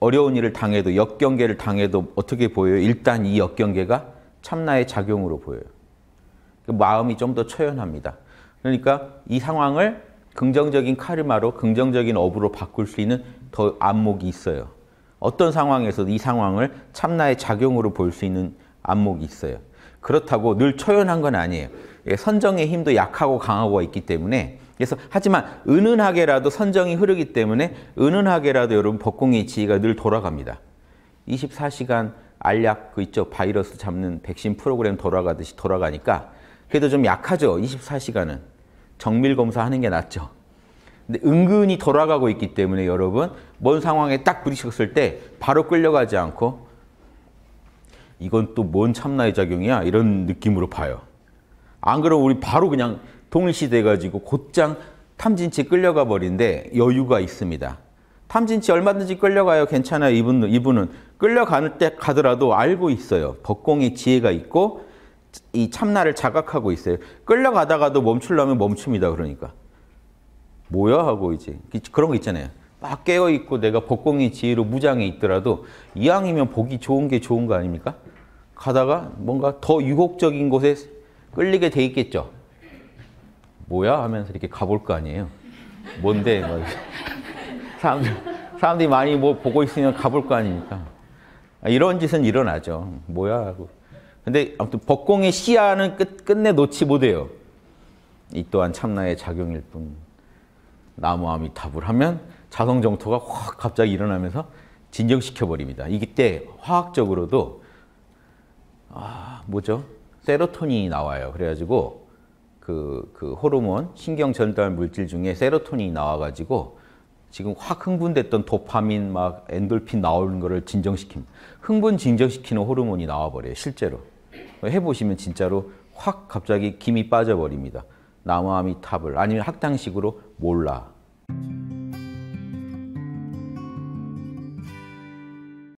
어려운 일을 당해도 역경계를 당해도 어떻게 보여요? 일단 이 역경계가 참나의 작용으로 보여요. 그 마음이 좀 더 초연합니다. 그러니까 이 상황을 긍정적인 카르마로 긍정적인 업으로 바꿀 수 있는 더 안목이 있어요. 어떤 상황에서도 이 상황을 참나의 작용으로 볼 수 있는 안목이 있어요. 그렇다고 늘 초연한 건 아니에요. 예, 선정의 힘도 약하고 강하고 있기 때문에 그래서 하지만 은은하게라도 선정이 흐르기 때문에 은은하게라도 여러분 법공의 지위가 늘 돌아갑니다. 24시간 알약 그 있죠 바이러스 잡는 백신 프로그램 돌아가듯이 돌아가니까 그래도 좀 약하죠 24시간은 정밀 검사하는 게 낫죠. 근데 은근히 돌아가고 있기 때문에 여러분 뭔 상황에 딱 부딪혔을 때 바로 끌려가지 않고 이건 또 뭔 참나의 작용이야 이런 느낌으로 봐요. 안 그러면 우리 바로 그냥 동일시돼 가지고 곧장 탐진치 끌려가 버린데 여유가 있습니다. 탐진치 얼마든지 끌려가요. 괜찮아요. 이분은 이분은 끌려갈 때 가더라도 알고 있어요. 법공의 지혜가 있고 이 참나를 자각하고 있어요. 끌려가다가도 멈출라면 멈춥니다. 그러니까 뭐야 하고 이제 그런 거 있잖아요. 막 깨어 있고 내가 법공의 지혜로 무장해 있더라도 이왕이면 보기 좋은 게 좋은 거 아닙니까? 가다가 뭔가 더 유혹적인 곳에 끌리게 돼 있겠죠. 뭐야 하면서 이렇게 가볼 거 아니에요. 뭔데 사람들 사람들이 많이 뭐 보고 있으면 가볼 거 아닙니까. 아, 이런 짓은 일어나죠. 뭐야 하고. 근데 아무튼 법공의 시야는 끝, 끝내 놓지 못해요. 이 또한 참나의 작용일 뿐. 나무함이 답을 하면 자성정토가 확 갑자기 일어나면서 진정시켜버립니다. 이때 화학적으로도 아 뭐죠? 세로토닌이 나와요. 그래가지고 그, 그 호르몬, 신경 전달 물질 중에 세로토닌이 나와가지고 지금 확 흥분됐던 도파민 막 엔돌핀 나오는 거를 진정시킵 흥분 진정시키는 호르몬이 나와버려요. 실제로. 해보시면 진짜로 확 갑자기 김이 빠져버립니다. 나무아미 탑을 아니면 학당식으로 몰라.